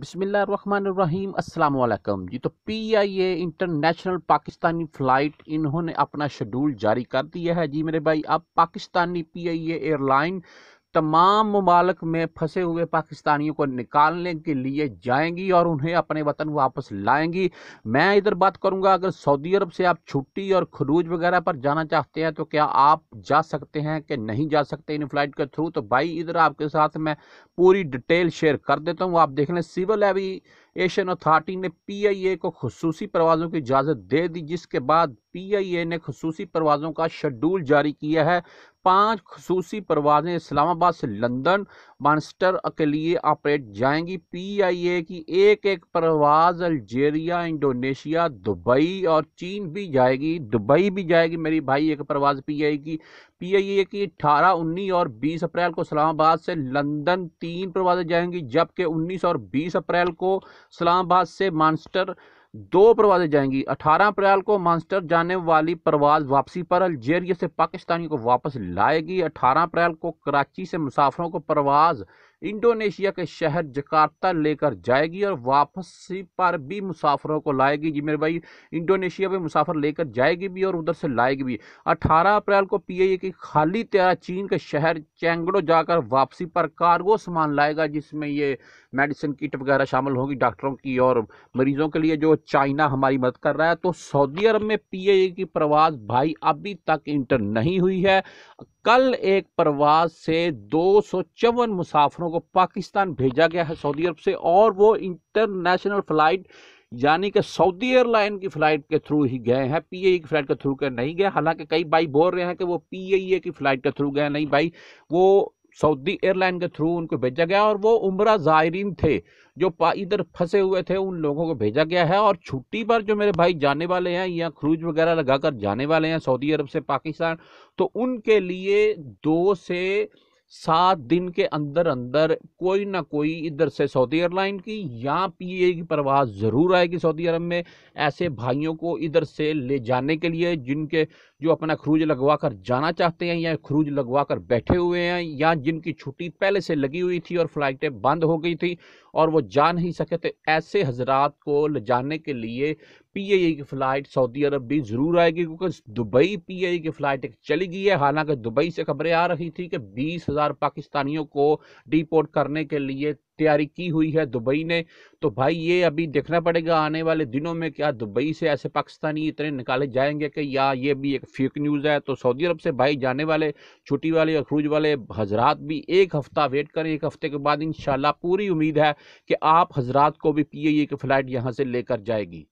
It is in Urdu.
بسم اللہ الرحمن الرحیم السلام علیکم جی تو P I A international Pakistani flight انہوں نے اپنا شیڈول جاری کر دیا ہے جی میرے بھائی اب Pakistani P I A airline تمام ممالک میں پھنسے ہوئے پاکستانیوں کو نکالنے کے لیے جائیں گی اور انہیں اپنے وطن واپس لائیں گی میں ادھر بات کروں گا اگر سعودی عرب سے آپ چھٹی اور خروج وغیرہ پر جانا چاہتے ہیں تو کیا آپ جا سکتے ہیں کہ نہیں جا سکتے ان فلائٹ کے تھرو تو بھائی ادھر آپ کے ساتھ میں پوری ڈیٹیل شیئر کر دیتا ہوں آپ دیکھ لیں سول ابھی ایشین اتھارٹی نے پی آئی اے کو خصوصی پروازوں کی اجازت دے دی جس کے بعد پی آئی اے نے خصوصی پروازوں کا شیڈول جاری کیا ہے پانچ خصوصی پروازیں اسلام آباد سے لندن مانسٹر کے لیے آپریٹ جائیں گی پی آئی اے کی ایک ایک پرواز الجیریا انڈونیشیا دبئی اور چین بھی جائے گی دبئی بھی جائے گی میری بھائی ایک پرواز پی آئی کی پی آئی اے کی اٹھارہ انیس اور بیس اپریل کو اسلام آباد سے لندن تین پروازیں جائیں گی جبکہ انیس اور بیس اپریل کو اسلام آباد سے مانسٹر دو پروازیں جائیں گی اٹھارہ اپریل کو مانسٹر جانے والی پرواز واپسی پر الجیریا سے پاکستانی کو واپس لائے گی اٹھارہ اپریل کو کراچی سے مسافروں کو پرواز انڈونیشیا کے شہر جکارتا لے کر جائے گی اور واپسی پر بھی مسافروں کو لائے گی جی میرے بھائی انڈونیشیا میں مسافر لے کر جائے گی بھی اور ادھر سے لائے گی بھی اٹھارہ اپریل کو پی اے کی خالی طرح چین کے شہر چینگڑو جا کر واپسی پر کارگو سامان لائے گا جس میں یہ میڈیسن کٹ وغیرہ شامل ہوگی ڈاکٹروں کی اور مریضوں کے لیے جو چائنا ہماری مدد کر رہا ہے تو سعودی عرب میں پی اے کی پرواز بھائی ابھی تک انٹر نہیں ہوئی ہے کل ایک پرواز سے دو سو چون مسافروں کو پاکستان بھیجا گیا ہے سعودی عرب سے اور وہ انٹرنیشنل فلائٹ یعنی کہ سعودی ایئر لائن کی فلائٹ کے تھرو ہی گئے ہیں پی اے ای کی فلائٹ کے تھرو گئے نہیں گئے حالانکہ کئی بھائی بول رہے ہیں کہ وہ پی اے ای کی فلائٹ کے تھرو گئے نہیں بھائی وہ سعودی ایئر لائن کے تھرو ان کو بھیجا گیا اور وہ عمرہ زائرین تھے جو ادھر پھنسے ہوئے تھے ان لوگوں کو بھیجا گیا ہے اور چھٹی پر جو میرے بھائی جانے والے ہیں یا کروج وغیرہ لگا کر جانے والے ہیں سعودی عرب سے پاکستان تو ان کے لیے دو سے سات دن کے اندر اندر کوئی نہ کوئی ادھر سے سعودی ایئر لائن کی یا پی اے کی پرواز ضرور آئے گی سعودی عرب میں ایسے بھائیوں کو ادھر سے لے جانے کے لیے جن کے جو اپنا خروج لگوا کر جانا چاہتے ہیں یا خروج لگوا کر بیٹھے ہوئے ہیں یا جن کی چھٹی پہلے سے لگی ہوئی تھی اور فلائٹیں بند ہو گئی تھی اور وہ جا نہیں سکے تھے ایسے حضرات کو لے جانے کے لیے پی اے ای فلائٹ سعودی عرب بھی ضرور آئے گی کیونکہ دبئی پی اے ای کی فلائٹ ایک چلی گئی ہے حالانکہ دبئی سے خبریں آ رہی تھی کہ بیس ہزار پاکستانیوں کو ڈی پورٹ کرنے کے لیے تیاری کی ہوئی ہے دبئی نے تو بھائی یہ ابھی دیکھنا پڑے گا آنے والے دنوں میں کیا دبئی سے ایسے پاکستانی اتنے نکالے جائیں گے کہ یا یہ بھی ایک فیک نیوز ہے تو سعودی عرب سے بھائی جانے والے چھوٹی والے اور خروج والے حضرات بھی ایک ہفتہ ویٹ کریں ایک ہفتے کے بعد انشاءاللہ پوری امید ہے کہ آپ حضرات کو بھی پی اے اے کی فلائٹ یہاں سے لے کر جائے گی